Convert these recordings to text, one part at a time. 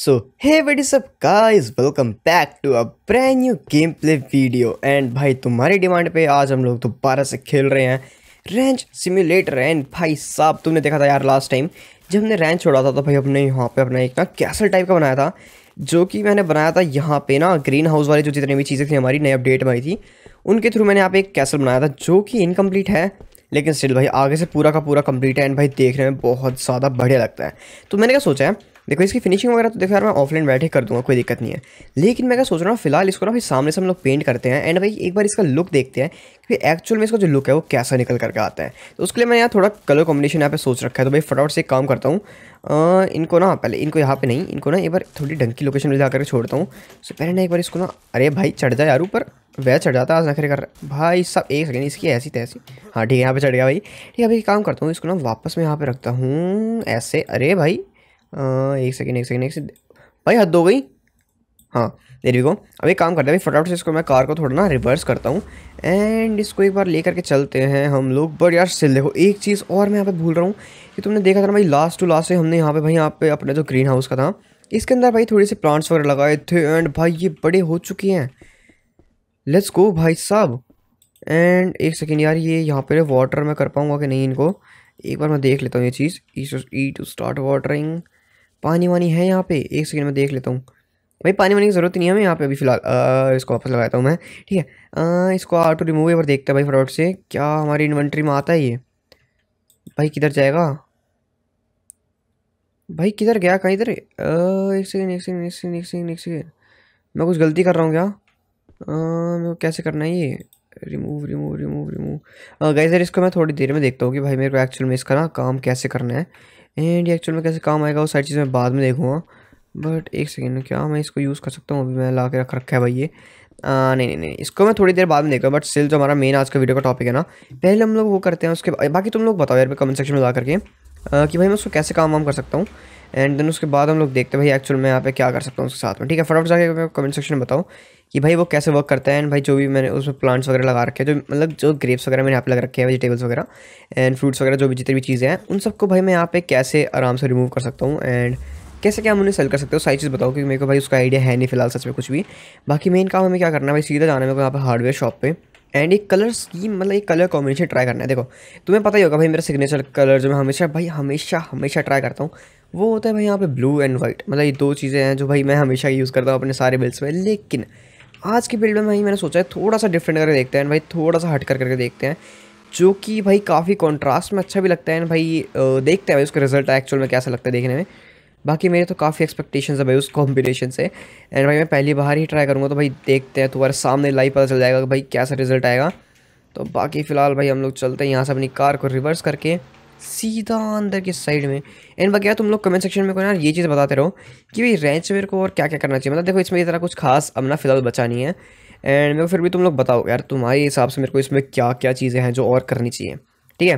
सो hey का guys welcome back to a brand new game play video and भाई तुम्हारी demand पे आज हम लोग दोबारा से खेल रहे हैं रेंच सिम्युलेटर एंड भाई साहब तुमने देखा था यार लास्ट टाइम जब हमने रेंच छोड़ा था तो भाई हमने यहाँ पे अपना एक ना कैसल टाइप का बनाया था जो कि मैंने बनाया था यहाँ पे ना ग्रीन हाउस वाली जो जितनी भी चीज़ें थी हमारी नई अपडेट में आई थी उनके थ्रू मैंने यहाँ पे एक कैसल बनाया था जो कि इनकम्प्लीट है लेकिन स्टिल भाई आगे से पूरा का पूरा कम्प्लीट है एंड भाई देखने में बहुत ज़्यादा बढ़िया लगता है तो मैंने क्या सोचा है देखो इसकी फिनिशिंग वगैरह तो देखो यार मैं ऑफलाइन बैठे कर दूंगा कोई दिक्कत नहीं है लेकिन मैं क्या सोच रहा हूँ फिलहाल इसको ना भाई सामने से हम लोग पेंट करते हैं एंड भाई एक बार इसका लुक देखते हैं कि एक्चुअल में इसका जो लुक है वो कैसा निकल करके आता है तो उसके लिए मैं यहाँ थोड़ा कलर कॉम्बिनेशन यहाँ पे सोच रखा है तो भाई फटाफट से एक काम करता हूँ इनको ना पहले इनको यहाँ पे नहीं इनको ना एक बार थोड़ी की लोकेशन में जा छोड़ता हूँ सो पहले ना एक बार इसको ना अरे भाई चढ़ जाए यार ऊपर वह चढ़ जाता है आज नखरे कर भाई सब एक सेकेंड इसकी ऐसी तैसी हाँ ठीक है यहाँ पर चढ़ गया भाई ठीक है अभी काम करता हूँ इसको ना वापस मैं यहाँ पर रखता हूँ ऐसे अरे भाई हाँ, एक सेकेंड एक सेकेंड एक सेकेंड भाई हद हो गई हाँ देर को अब एक काम करते हैं फटाफट से इसको मैं कार को थोड़ा ना रिवर्स करता हूँ एंड इसको एक बार ले करके चलते हैं हम लोग बट यार सिल देखो एक चीज़ और मैं यहाँ पे भूल रहा हूँ कि तुमने देखा था ना भाई लास्ट टू लास्ट से हमने यहाँ पे भाई यहाँ पे अपना जो ग्रीन हाउस का था इसके अंदर भाई थोड़े से प्लांट्स वगैरह लगाए थे एंड भाई ये बड़े हो चुके हैं लेट्स गो भाई साहब एंड एक सेकेंड यार ये यहाँ पर वाटर मैं कर पाऊँगा कि नहीं इनको एक बार मैं देख लेता हूँ ये चीज़ ई टू स्टार्ट वाटरिंग पानी वानी है यहाँ पे एक सेकेंड में देख लेता हूँ भाई पानी वानी की ज़रूरत नहीं है हमें यहाँ पे अभी फिलहाल इसको वापस लगाता हूँ मैं ठीक है आ, इसको ऑटो रिमूव पर देखता भाई फ्रॉड से क्या हमारी इन्वेंट्री में आता है ये भाई किधर जाएगा भाई किधर गया कहीं इधर एक सेकेंड एक सेकेंड एक सेकेंड एक सेकेंड एक सेकेंड मैं कुछ गलती कर रहा हूँ क्या मेरे को कैसे करना है ये रिमूव रिमूव रिमूव रिमूव गई सर इसको मैं थोड़ी देर में देखता हूँ कि भाई मेरे को एक्चुअल में इसका ना काम कैसे करना है एंड ये एक्चुअल में कैसे काम आएगा वो सारी चीज़ मैं बाद में देखूँगा बट एक सेकेंड में क्या मैं इसको यूज़ कर सकता हूँ अभी मैं ला के रख रखा है भाई ये आ, नहीं नहीं नहीं इसको मैं थोड़ी देर बाद में देखा बट स्टिल जो हमारा मेन आज का वीडियो का टॉपिक है ना पहले हम लोग वो करते हैं उसके बाकी तुम लोग बताओ यार कमेंट सेक्शन में ला करके आ, कि भाई मैं उसको कैसे काम वाम कर सकता हूँ एंड देन उसके बाद हम लोग देखते हैं भाई एक्चुअल मैं यहाँ पे क्या कर सकता हूँ उसके साथ में ठीक है फटाफट जाके कमेंट सेक्शन में बताओ कि भाई वो कैसे वर्क करता है एंड भाई जो भी मैंने उसमें प्लांट्स वगैरह लगा रखे हैं जो मतलब जो ग्रेप्स वगैरह मैंने यहाँ पे लग रखे हैं वेजिटेबल्स वगैरह एंड फ्रूट्स वगैरह जो भी जितनी भी चीज़ें हैं उन सबको भाई मैं यहाँ पे कैसे आराम से रिमूव कर सकता हूँ एंड कैसे क्या हम उन्हें सेल कर सकते हो सारी चीज़ बताओ क्योंकि मेरे को भाई उसका आइडिया है नहीं फिलहाल सच में कुछ भी बाकी मेन काम हमें क्या करना है भाई सीधा जाना है मेरे को यहाँ पर हार्डवेयर शॉप पर एंड एक कलर स्कीम मतलब एक कलर कॉम्बिनेशन ट्राई करना है देखो तुम्हें पता ही होगा भाई मेरा सिग्नेचर कलर जो मैं हमेशा भाई हमेशा हमेशा ट्राई करता हूँ वो होता है भाई यहाँ पे ब्लू एंड वाइट मतलब ये दो चीज़ें हैं जो भाई मैं हमेशा यूज़ करता हूँ अपने सारे बिल्स में लेकिन आज की बिल्ड में भाई मैंने सोचा है थोड़ा सा डिफरेंट करके देखते हैं भाई थोड़ा सा हट कर करके देखते हैं जो कि भाई काफ़ी कॉन्ट्रास्ट में अच्छा भी लगता है भाई देखते हैं भाई उसका रिजल्ट एक्चुअल में कैसा लगता है देखने में बाकी मेरे तो काफ़ी एक्सपेक्टेशन है भाई उस कॉम्बिनेशन से एंड भाई मैं पहली बार ही ट्राई करूँगा तो भाई देखते हैं तुम्हारे सामने लाइव पता चल जाएगा कि भाई कैसा रिजल्ट आएगा तो बाकी फ़िलहाल भाई हम लोग चलते हैं यहाँ से अपनी कार को रिवर्स करके सीधा अंदर के साइड में एंड बाकी तुम लोग कमेंट सेक्शन में को यार ये चीज़ बताते रहो कि भाई रेंच वेयर को और क्या क्या करना चाहिए मतलब देखो इसमें ये तरह कुछ खास अपना फिलहाल बचा नहीं है एंड मेरे को फिर भी तुम लोग बताओ यार तुम्हारे हिसाब से मेरे को इसमें क्या क्या चीज़ें हैं जो और करनी चाहिए ठीक है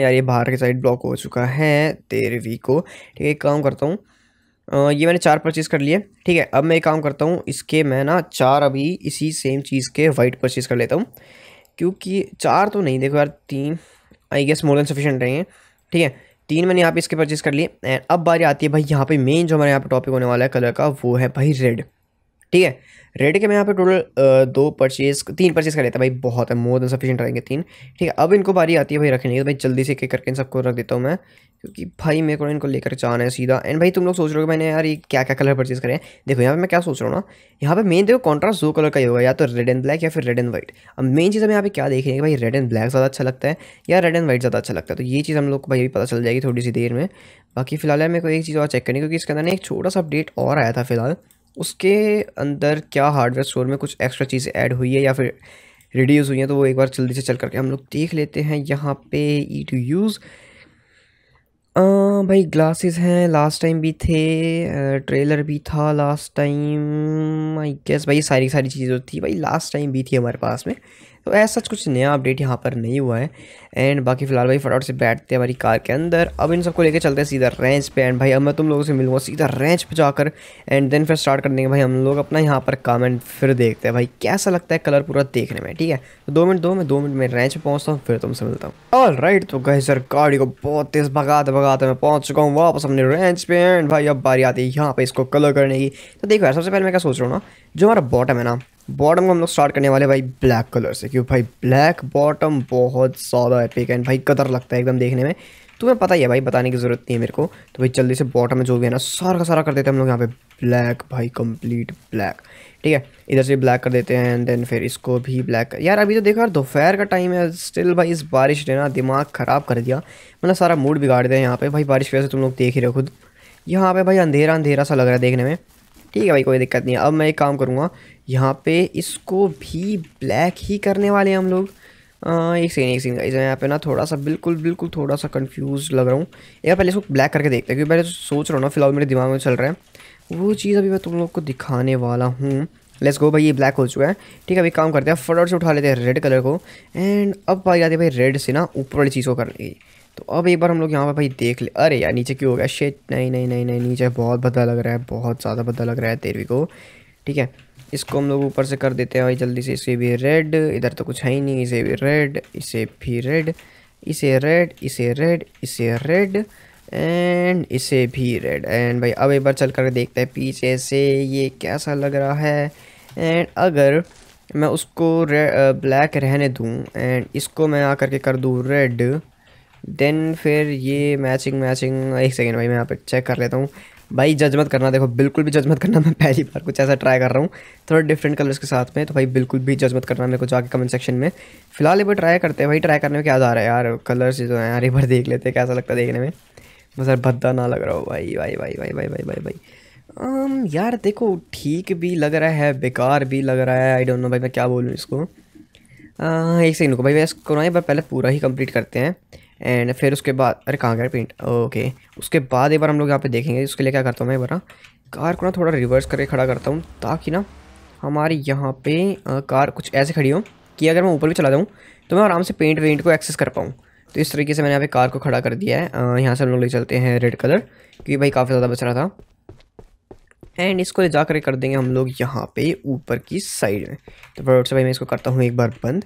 यार ये बाहर के साइड ब्लॉक हो चुका है तेरहवीं को ठीक है एक काम करता हूँ ये मैंने चार परचेज़ कर लिए ठीक है अब मैं एक काम करता हूँ इसके मैं ना चार अभी इसी सेम चीज़ के वाइट परचेज़ कर लेता हूँ क्योंकि चार तो नहीं देखो यार तीन I guess more than sufficient रहेंगे ठीक है तीन मैंने यहाँ पे इसके परचेज़ कर लिए एंड अब बारी आती है भाई यहाँ पे मेन जो हमारे यहाँ पे टॉपिक होने वाला है कलर का वो है भाई रेड ठीक है रेड के मैं यहाँ पे टोटल दो परचेज तीन परचेज कर लेता भाई बहुत है मोर देन सफिशियंट रहेंगे तीन ठीक है अब इनको बारी आती है भाई रखने की तो भाई जल्दी से एक करके इन सबको रख देता हूँ मैं क्योंकि भाई मेरे को इनको लेकर जाना है सीधा एंड भाई तुम लोग सोच रहे हो मैंने यार ये क्या क्या कलर परचेज करें देखो यहाँ पर मैं क्या सोच रहा हूँ ना यहाँ पर मेन देखो कॉन्ट्रास्ट दो कलर का ही होगा या तो रेड एंड ब्लैक या फिर रेड एंड व्हाइट अब मेन चीज़ हम यहाँ पे क्या देख रहे हैं भाई रेड एंड ब्लैक ज़्यादा अच्छा लगता है या रेड एंड व्हाइट ज़्यादा अच्छा लगता है तो ये चीज़ हम लोग को भाई पता चल जाएगी थोड़ी सी देर में बाकी फिलहाल मेरे को एक चीज़ और चेक करनी क्योंकि इसके अंदर एक छोटा सा अपडेट और आया था फिलहाल उसके अंदर क्या हार्डवेयर स्टोर में कुछ एक्स्ट्रा चीज़ें ऐड हुई है या फिर रिड्यूस हुई हैं तो वो एक बार जल्दी से चल करके हम लोग देख लेते हैं यहाँ पे ई टू यूज़ भाई ग्लासेस हैं लास्ट टाइम भी थे ट्रेलर भी था लास्ट टाइम आई गेस भाई सारी सारी चीज़ें थी भाई लास्ट टाइम भी थी हमारे पास में तो ऐसा कुछ नया अपडेट यहाँ पर नहीं हुआ है एंड बाकी फिलहाल भाई फटाफट से बैठते हैं हमारी कार के अंदर अब इन सबको लेके चलते हैं सीधा रेंच पे एंड भाई अब मैं तुम लोगों से मिलूँगा सीधा रेंच पे जाकर एंड देन फिर स्टार्ट करने के भाई हम लोग अपना यहाँ पर काम एंड फिर देखते हैं भाई कैसा लगता है कलर पूरा देखने में ठीक है तो दो मिनट दो मैं दो मिनट में रेंच पर पहुँचता हूँ फिर तुमसे मिलता हूँ ऑल राइट तो गए सर गाड़ी को बहुत तेज़ भगाते भगाते मैं पहुँच चुका हूँ वापस अपने रेंच पे एंड भाई अब बारी आती है यहाँ पर इसको कलर करने की तो देखो यार सबसे पहले मैं क्या सोच रहा हूँ ना जो हमारा बॉटम है ना बॉटम को हम लोग स्टार्ट करने वाले भाई ब्लैक कलर से क्योंकि भाई ब्लैक बॉटम बहुत ज़्यादा एपिक एंड भाई कदर लगता है एकदम देखने में तुम्हें पता ही है भाई बताने की ज़रूरत नहीं है मेरे को तो भाई जल्दी से बॉटम में जो भी है ना सारा का सारा कर देते हैं हम लोग यहाँ पे ब्लैक भाई कंप्लीट ब्लैक ठीक है इधर से ब्लैक कर देते हैं एंड देन फिर इसको भी ब्लैक यार अभी तो देखो यार दोपहर का टाइम है स्टिल भाई इस बारिश ने ना दिमाग ख़राब कर दिया मतलब सारा मूड बिगाड़ दिया यहाँ पर भाई बारिश की वजह से तुम लोग देख ही रहे हो खुद यहाँ पर भाई अंधेरा अंधेरा सा लग रहा है देखने में ठीक है भाई कोई दिक्कत नहीं है अब मैं एक काम करूँगा यहाँ पे इसको भी ब्लैक ही करने वाले हैं हम लोग आ, एक सेकेंड एक सेकेंड इस यहाँ पे ना थोड़ा सा बिल्कुल बिल्कुल थोड़ा सा कंफ्यूज लग रहा हूँ यार पहले इसको ब्लैक करके देखते हैं क्योंकि मैं तो सोच रहा हूँ ना फिलहाल मेरे दिमाग में चल रहा है वो चीज़ अभी मैं तुम लोग को दिखाने वाला हूँ लेट्स गो भाई ये ब्लैक हो चुका है ठीक है अभी काम करते हैं फटाफट से उठा लेते हैं रेड कलर को एंड अब जाते हैं भाई रेड से ना ऊपर वाली चीज़ को करने की तो अब एक बार हम लोग यहाँ पर भाई देख ले अरे यार नीचे क्यों हो गया शेट नहीं नहीं नहीं नहीं नीचे बहुत बदला लग रहा है बहुत ज़्यादा बदला लग रहा है तेरवी को ठीक है इसको हम लोग ऊपर से कर देते हैं भाई जल्दी से इसे भी रेड इधर तो कुछ है ही नहीं इसे भी रेड इसे भी रेड इसे रेड इसे रेड इसे रेड एंड इसे भी रेड एंड भाई अब एक बार चल कर देखते हैं पीछे से ये कैसा लग रहा है एंड अगर मैं उसको ब्लैक रहने दूँ एंड इसको मैं आ करके कर दूँ रेड देन फिर ये मैचिंग मैचिंग एक सेकेंड भाई मैं यहाँ पे चेक कर लेता हूँ भाई जजमत करना देखो बिल्कुल भी जजमत करना मैं पहली बार कुछ ऐसा ट्राई कर रहा हूँ थोड़ा डिफरेंट कलर्स के साथ में तो भाई बिल्कुल भी जजमत करना मेरे को जाके कमेंट सेक्शन में फिलहाल एक बार ट्राई करते हैं भाई ट्राई करने में क्या आ रहा है यार कलर्स जो है यार एक बार देख लेते हैं कैसा लगता है देखने में बस यार भद्दा ना लग रहा हो भाई भाई भाई भाई भाई भाई भाई भाई यार देखो ठीक भी लग रहा है बेकार भी लग रहा है आई डोंट नो भाई मैं क्या बोलूँ इसको एक सेकेंड को भाई मैं इसको ना एक बार पहले पूरा ही कम्प्लीट करते हैं एंड फिर उसके बाद अरे कहाँ गया पेंट ओके उसके बाद एक बार हम लोग यहाँ पे देखेंगे उसके लिए क्या करता हूँ मैं एक बार कार हाँ। को ना थोड़ा रिवर्स करके खड़ा करता हूँ ताकि ना हमारे यहाँ पे आ, कार कुछ ऐसे खड़ी हो कि अगर मैं ऊपर भी चला जाऊँ तो मैं आराम से पेंट वेंट को एक्सेस कर पाऊँ तो इस तरीके से मैंने यहाँ पे कार को खड़ा कर दिया है यहाँ से हम लोग ले चलते हैं रेड कलर क्योंकि भाई काफ़ी ज़्यादा बच रहा था एंड इसको ले जा कर देंगे हम लोग यहाँ पे ऊपर की साइड में तो फटाफट से भाई मैं इसको करता हूँ एक बार बंद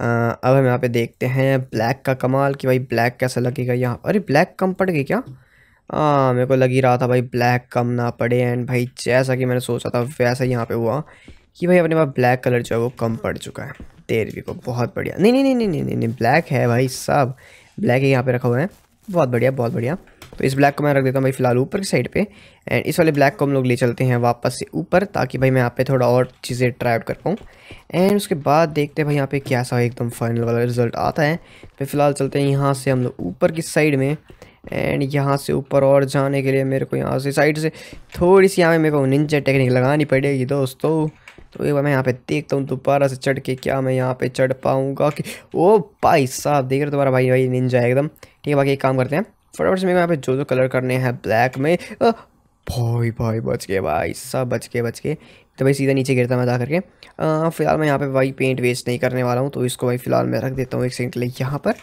आ, अब हम यहाँ पे देखते हैं ब्लैक का कमाल कि भाई ब्लैक कैसा लगेगा यहाँ अरे ब्लैक कम पड़ गई क्या हाँ मेरे को लग ही रहा था भाई ब्लैक कम ना पड़े एंड भाई जैसा कि मैंने सोचा था वैसा यहाँ पे हुआ कि भाई अपने पास ब्लैक कलर जो है वो कम पड़ चुका है भी को बहुत बढ़िया नहीं नहीं नहीं नहीं नहीं नहीं ब्लैक है भाई सब ब्लैक ही यहाँ पे रखा हुआ है बहुत बढ़िया बहुत बढ़िया तो इस ब्लैक को मैं रख देता हूँ भाई फिलहाल ऊपर की साइड पे एंड इस वाले ब्लैक को हम लोग ले चलते हैं वापस से ऊपर ताकि भाई मैं यहाँ पे थोड़ा और चीज़ें ट्राई आउट कर पाऊँ एंड उसके बाद देखते हैं भाई यहाँ पे क्या सा एकदम फाइनल वाला रिजल्ट आता है फिर फिलहाल चलते हैं यहाँ से हम लोग ऊपर की साइड में एंड यहाँ से ऊपर और जाने के लिए मेरे को यहाँ से साइड से थोड़ी सी यहाँ मेरे को निंजा टेक्निक लगानी पड़ेगी दोस्तों तो एक बार मैं यहाँ पे देखता हूँ दोबारा से चढ़ के क्या मैं यहाँ पे चढ़ पाऊँगा कि ओ भाई साहब देख रहे तुम्हारा भाई भाई निंजा एकदम ठीक है बाकी एक काम करते हैं फटाफट से मेरे यहाँ पे जो जो कलर करने हैं ब्लैक में भाई भाई बच गए भाई सब बच के बच के तो भाई सीधा नीचे गिरता मैं जा करके फ़िलहाल मैं यहाँ पे भाई पेंट वेस्ट नहीं करने वाला हूँ तो इसको भाई फ़िलहाल मैं रख देता हूँ एक सेकंड के लिए यहाँ पर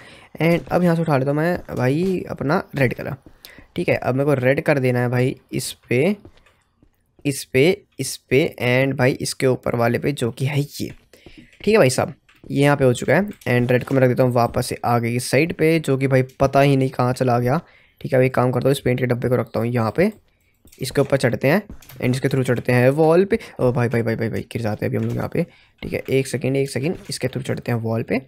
एंड अब यहाँ से उठा लेता हूँ मैं भाई अपना रेड कलर ठीक है अब मेरे को रेड कर देना है भाई इस पे इस पर इस पर एंड भाई इसके ऊपर वाले पे जो कि है ये ठीक है भाई साहब ये यहाँ पे हो चुका है एंड रेड को मैं रख देता हूँ वापस से आगे की साइड पे जो कि भाई पता ही नहीं कहाँ चला गया ठीक है अभी काम करता हूँ इस पेंट के डब्बे को रखता हूँ यहाँ पे इसके ऊपर चढ़ते हैं एंड इसके थ्रू चढ़ते हैं वॉल पे ओ भाई भाई भाई भाई भाई गिर जाते हैं अभी हम लोग यहाँ पे ठीक है एक सेकेंड एक सेकेंड इसके थ्रू चढ़ते हैं वॉल पे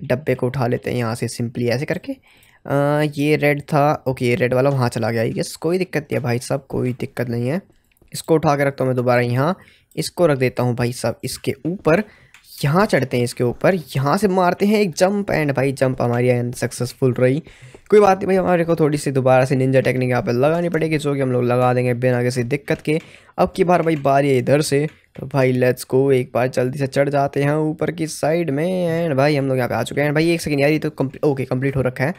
डब्बे को उठा लेते हैं यहाँ से सिंपली ऐसे करके आ, ये रेड था ओके ये रेड वाला वहाँ चला गया यस कोई दिक्कत नहीं है भाई साहब कोई दिक्कत नहीं है इसको उठा के रखता हूँ मैं दोबारा यहाँ इसको रख देता हूँ भाई साहब इसके ऊपर यहाँ चढ़ते हैं इसके ऊपर यहाँ से मारते हैं एक जंप एंड भाई जंप हमारी सक्सेसफुल रही कोई बात नहीं भाई हमारे को थोड़ी सी दोबारा से निंजा टेक्निक यहाँ पर लगानी पड़ेगी जो कि हम लोग लगा देंगे बिना किसी दिक्कत के अब की बार भाई बारी है इधर से तो भाई लेट्स को एक बार जल्दी से चढ़ जाते हैं ऊपर की साइड में एंड भाई हम लोग यहाँ पे आ चुके हैं भाई एक सेकेंड यार ये तो कम्प्ली ओके कम्प्लीट हो रखा है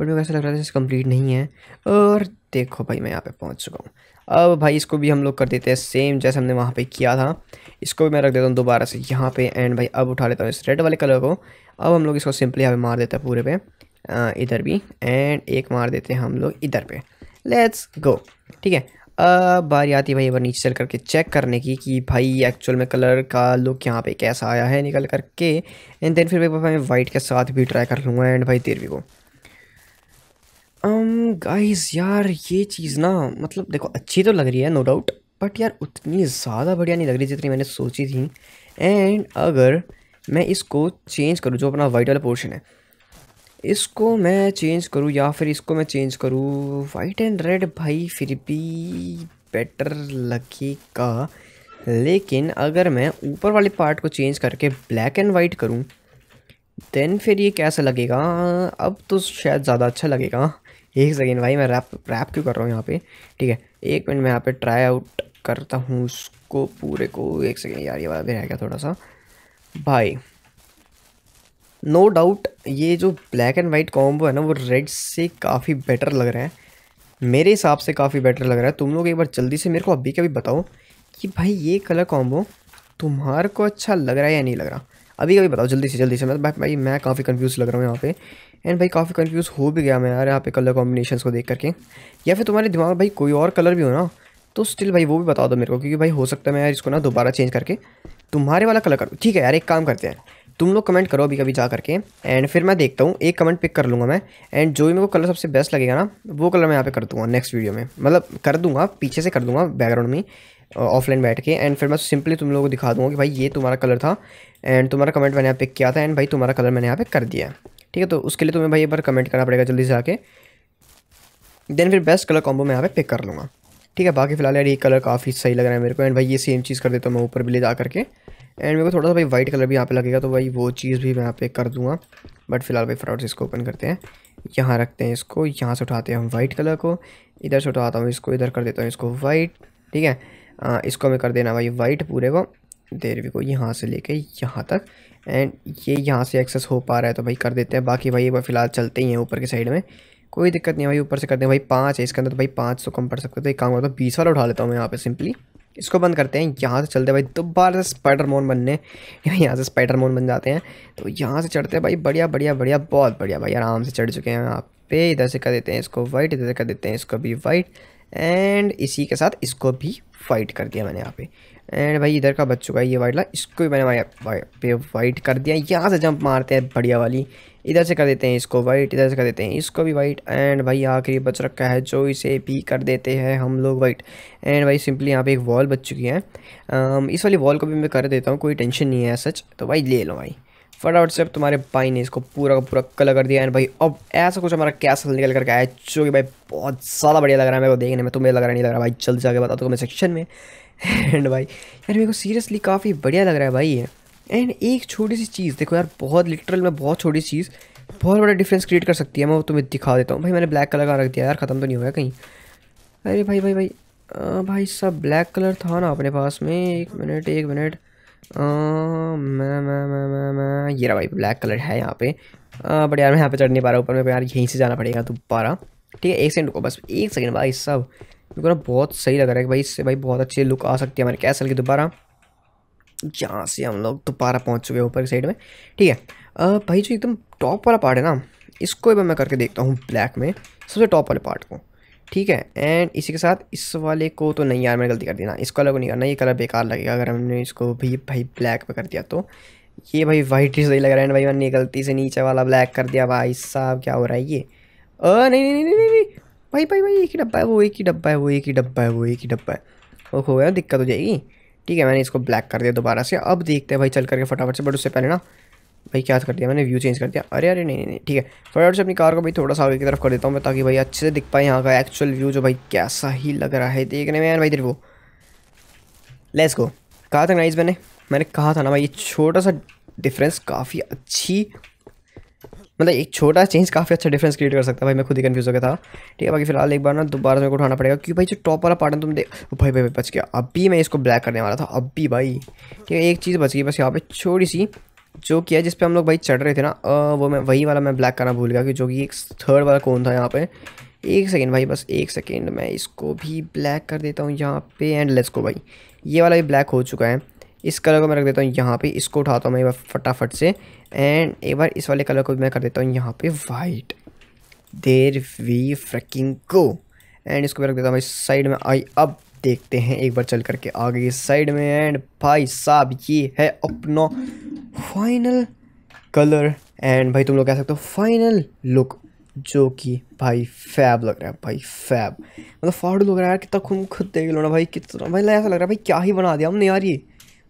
बट मेरे को ऐसा लग रहा था इसे कंप्लीट नहीं है और देखो भाई मैं यहाँ पे पहुँच चुका हूँ अब भाई इसको भी हम लोग कर देते हैं सेम जैसे हमने वहाँ पे किया था इसको भी मैं रख देता हूँ दोबारा से यहाँ पे एंड भाई अब उठा लेता हूँ इस रेड वाले कलर को अब हम लोग इसको सिंपली यहाँ पे मार देते हैं पूरे पे इधर भी एंड एक मार देते हैं हम लोग इधर पे लेट्स गो ठीक है अब बारी आती भाई एक बार नीचे चल करके चेक करने की कि भाई एक्चुअल में कलर का लुक यहाँ पे कैसा आया है निकल करके एंड देन फिर मैं वाइट के साथ भी ट्राई कर लूँगा एंड भाई भी को गाइस um, यार ये चीज़ ना मतलब देखो अच्छी तो लग रही है नो डाउट बट यार उतनी ज़्यादा बढ़िया नहीं लग रही जितनी मैंने सोची थी एंड अगर मैं इसको चेंज करूँ जो अपना वाइट वाला पोर्शन है इसको मैं चेंज करूँ या फिर इसको मैं चेंज करूँ वाइट एंड रेड भाई फिर भी बेटर लगेगा लेकिन अगर मैं ऊपर वाले पार्ट को चेंज करके ब्लैक एंड वाइट करूँ देन फिर ये कैसा लगेगा अब तो शायद ज़्यादा अच्छा लगेगा एक सेकेंड भाई मैं रैप रैप क्यों कर रहा हूँ यहाँ पे ठीक है एक मिनट मैं यहाँ पे ट्राई आउट करता हूँ उसको पूरे को एक सेकेंड यार ये वाला भी रह गया थोड़ा सा भाई नो no डाउट ये जो ब्लैक एंड वाइट कॉम्बो है ना वो रेड से काफ़ी बेटर लग रहा है मेरे हिसाब से काफ़ी बेटर लग रहा है तुम लोग एक बार जल्दी से मेरे को अभी कभी बताओ कि भाई ये कलर कॉम्बो तुम्हारे को अच्छा लग रहा है या नहीं लग रहा अभी कभी बताओ जल्दी से जल्दी से मतलब भाई मैं काफ़ी कन्फ्यूज़ लग रहा हूँ यहाँ पे एंड भाई काफ़ी कंफ्यूज हो भी गया मैं यार यहाँ पे कलर कॉम्बिनेशन को देख करके या फिर तुम्हारे दिमाग भाई कोई और कलर भी हो ना तो स्टिल भाई वो भी बता दो मेरे को क्योंकि भाई हो सकता है मैं यार इसको ना दोबारा चेंज करके तुम्हारे वाला कलर करूँ ठीक है यार एक काम करते हैं तुम लोग कमेंट करो अभी कभी जा करके एंड फिर मैं देखता हूँ एक कमेंट पिक कर लूँगा मैं एंड जो भी मेरे को कलर सबसे बेस्ट लगेगा ना वो कलर मैं यहाँ पे कर दूँगा नेक्स्ट वीडियो में मतलब कर दूँगा पीछे से कर दूँगा बैकग्राउंड में ऑफलाइन बैठ के एंड फिर मैं सिंपली तुम लोगों को दिखा दूँगा कि भाई ये तुम्हारा कलर था एंड तुम्हारा कमेंट मैंने यहाँ पिक किया था एंड भाई तुम्हारा कलर मैंने यहाँ पे कर दिया ठीक है तो उसके लिए तुम्हें भाई एक बार कमेंट करना पड़ेगा जल्दी से आके देन फिर बेस्ट कलर कॉम्बो मैं यहाँ पे पिक कर लूँगा ठीक है बाकी फिलहाल यार ये कलर काफ़ी सही लग रहा है मेरे को एंड भाई ये सेम चीज़ कर देता हूँ मैं ऊपर भी ले जा करके एंड मेरे को थोड़ा सा भाई वाइट कलर भी यहाँ पे लगेगा तो भाई वो चीज़ भी मैं यहाँ पे कर दूँगा बट फिलहाल भाई फ्राउड इसको ओपन करते हैं यहाँ रखते हैं इसको यहाँ से उठाते हैं हम वाइट कलर को इधर से उठाता हूँ इसको इधर कर देता हूँ इसको वाइट ठीक है इसको हमें कर देना भाई वाइट पूरे को देरवी को यहाँ से लेके यहाँ तक एंड ये यहाँ से एक्सेस हो पा रहा है तो भाई कर देते हैं बाकी भाई एक फिलहाल चलते ही हैं ऊपर की साइड में कोई दिक्कत नहीं भाई ऊपर से करते हैं भाई पाँच है इसके अंदर तो भाई पाँच सौ कम पड़ सकते तो एक काम करता हूँ बीस वाला उठा लेता हूँ मैं यहाँ पे सिंपली इसको बंद करते हैं यहाँ से चलते हैं भाई दोबारा से स्पाइडर मोन बनने यहाँ से स्पाइडर मोन बन जाते हैं तो यहाँ से चढ़ते हैं भाई बढ़िया बढ़िया बढ़िया बहुत बढ़िया भाई आराम से चढ़ चुके हैं यहाँ पे इधर से कर देते हैं इसको वाइट इधर से कर देते हैं इसको भी वाइट एंड इसी के साथ इसको भी वाइट कर दिया मैंने यहाँ पे एंड भाई इधर का बच चुका है ये वाइट ला इसको भी मैंने वाइट पे वाइट कर दिया यहाँ से जंप मारते हैं बढ़िया वाली इधर से कर देते हैं इसको वाइट इधर से कर देते हैं इसको भी वाइट एंड भाई आखिरी बच रखा है जो इसे भी कर देते हैं हम लोग वाइट एंड भाई सिंपली यहाँ पे एक वॉल बच चुकी है आम, इस वाली वॉल को भी मैं कर देता हूँ कोई टेंशन नहीं है सच तो भाई ले लो भाई फटाफट से अब तुम्हारे भाई ने इसको पूरा का पूरा कलर कर दिया एंड भाई अब ऐसा कुछ हमारा कैसल निकल करके आया जो कि भाई बहुत ज़्यादा बढ़िया लग रहा है मेरे को देखने में तुम्हें लग रहा नहीं लग रहा भाई जल्दी जाके बता दो मैं कमेंट सेक्शन में एंड भाई यार मेरे को सीरियसली काफ़ी बढ़िया लग रहा है भाई ये एंड एक छोटी सी चीज़ देखो यार बहुत लिटरल में बहुत छोटी चीज़ बहुत बड़ा डिफरेंस क्रिएट कर सकती है मैं वो तुम्हें दिखा देता हूँ भाई मैंने ब्लैक कलर का रख दिया यार ख़त्म तो नहीं होगा कहीं अरे भाई भाई भाई आ, भाई सब ब्लैक कलर था ना अपने पास में एक मिनट एक मिनट मैं मैं मैं मैं मैं ये रहा भाई ब्लैक कलर है यहाँ पे बट यार मैं यहाँ पे चढ़ नहीं पा रहा ऊपर मेरे को यार यहीं से जाना पड़ेगा दोबारा ठीक है एक सेकंड को बस एक सेकंड भाई सब मेरे को ना बहुत सही लग रहा है कि भाई इससे भाई बहुत अच्छी लुक आ सकती है हमारे कैसल की दोबारा जहाँ से हम लोग दोबारा पहुँच चुके हैं ऊपर की साइड में ठीक है आ, भाई जो एकदम टॉप वाला पार्ट है ना इसको भी मैं करके देखता हूँ ब्लैक में सबसे टॉप वाले पार्ट को ठीक है एंड इसी के साथ इस वाले को तो नहीं यार मैंने गलती कर दी ना इस कलर को नहीं करना ये कलर बेकार लगेगा अगर हमने इसको भी भाई ब्लैक में कर दिया तो ये भाई वाइट ही सही लग रहा है भाई मैंने गलती से नीचे वाला ब्लैक कर दिया भाई साहब क्या हो रहा है ये अ नहीं नहीं नहीं नहीं, नहीं, नहीं। भाई भाई भाई एक ही डब्बा है वो एक ही डब्बा है वो एक ही डब्बा है वो एक ही डब्बा है वो हो गया दिक्कत हो जाएगी ठीक है मैंने इसको ब्लैक कर दिया दोबारा से अब देखते हैं भाई चल करके फटाफट से बट उससे पहले ना भाई क्या कर दिया मैंने व्यू चेंज कर दिया अरे अरे नहीं नहीं ठीक है फटाफट से अपनी कार को भाई थोड़ा सा आगे की तरफ कर देता हूँ मैं ताकि भाई अच्छे से दिख पाए यहाँ का एक्चुअल व्यू जो भाई कैसा ही लग रहा है देखने में यार भाई तेरे वो लेट्स गो कहा था नाइस मैंने मैंने कहा था ना भाई ये छोटा सा डिफरेंस काफ़ी अच्छी मतलब एक छोटा चेंज काफ़ी अच्छा डिफरेंस क्रिएट कर सकता है भाई मैं खुद ही कन्फ्यूज हो गया था ठीक है बाकी फिलहाल एक बार ना दोबारा मेरे को उठाना पड़ेगा क्योंकि भाई जो टॉप वाला पार्ट है तुम देख भाई भाई बच गया अभी मैं इसको ब्लैक करने वाला था अभी भाई ठीक है एक चीज़ बच गई बस यहाँ पे छोटी सी जो किया जिस पर हम लोग भाई चढ़ रहे थे ना वो मैं वही वाला मैं ब्लैक करना भूल गया कि जो कि एक थर्ड वाला कौन था यहाँ पे एक सेकेंड भाई बस एक सेकेंड मैं इसको भी ब्लैक कर देता हूँ यहाँ पे एंड लेट्स को भाई ये वाला भी ब्लैक हो चुका है इस कलर को मैं रख देता हूँ यहाँ पे इसको उठाता हूँ मैं एक बार फटाफट से एंड एक बार इस वाले कलर को मैं कर देता हूँ यहाँ पे वाइट देर वी फ्रैकिंग को एंड इसको मैं रख देता हूँ भाई साइड में आई अब देखते हैं एक बार चल करके आ गई साइड में एंड भाई साहब ये है अपना फाइनल कलर एंड भाई तुम लोग कह सकते हो फाइनल लुक जो कि भाई फैब लग रहा है भाई फैब मतलब फाड़ू लग रहा है यार कितना खून खुद देख लो ना भाई कितना भाई ऐसा लग रहा है भाई क्या ही बना दिया हमने यार ये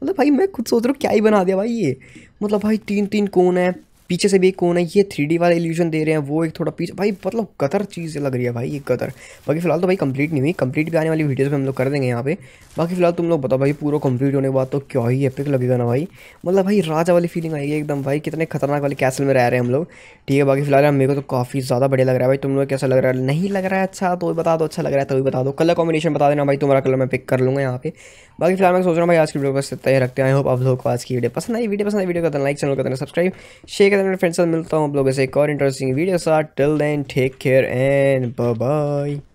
मतलब भाई मैं खुद सोच रहा हूँ क्या ही बना दिया भाई ये मतलब भाई तीन तीन कोन है पीछे से भी एक कोन है ये थ्री डी वाला इल्यूजन दे रहे हैं वो एक थोड़ा पीछे भाई मतलब गदर चीज़ लग रही है भाई ये गदर बाकी फिलहाल तो भाई कंप्लीट नहीं हुई कंप्लीट भी आने वाली वीडियोस में हम लोग कर देंगे यहाँ पे बाकी फिलहाल तुम लोग बताओ भाई पूरा कंप्लीट होने के बाद तो क्या ही एपिक लगेगा ना भाई मतलब भाई राजा वाली फीलिंग आएगी एकदम भाई कितने खतरनाक वाले कैसल में रह रहे हैं हम लोग ठीक है बाकी फिलहाल मेरे को तो काफ़ी ज़्यादा बढ़िया लग रहा है भाई तुम लोग कैसा लग रहा है नहीं लग रहा है अच्छा तो बता दो अच्छा लग रहा है तो भी बता दो कलर कॉम्बिनेशन बता देना भाई तुम्हारा कलर मैं पिक कर लूँगा यहाँ पे बाकी फिलहाल मैं सोच रहा हूँ भाई आज की वीडियो बस तैयार रखते हैं आई होप आप लोग को आज की वीडियो पसंद आई वीडियो पसंद आई वीडियो करते लाइक चैनल करते सब्सक्राइब शेयर कैसे फ्रेंड्स मिलता हूँ आप लोगों से एक और इंटरेस्टिंग वीडियो साथ till then take care and bye